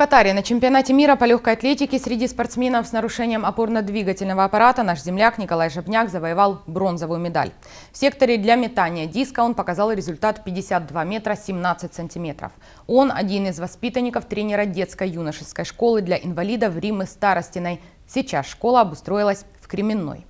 Катаре на чемпионате мира по легкой атлетике среди спортсменов с нарушением опорно-двигательного аппарата наш земляк Николай Жабняк завоевал бронзовую медаль. В секторе для метания диска он показал результат 52 метра 17 сантиметров. Он один из воспитанников тренера детско юношеской школы для инвалидов Римы Старостиной. Сейчас школа обустроилась в Кременной.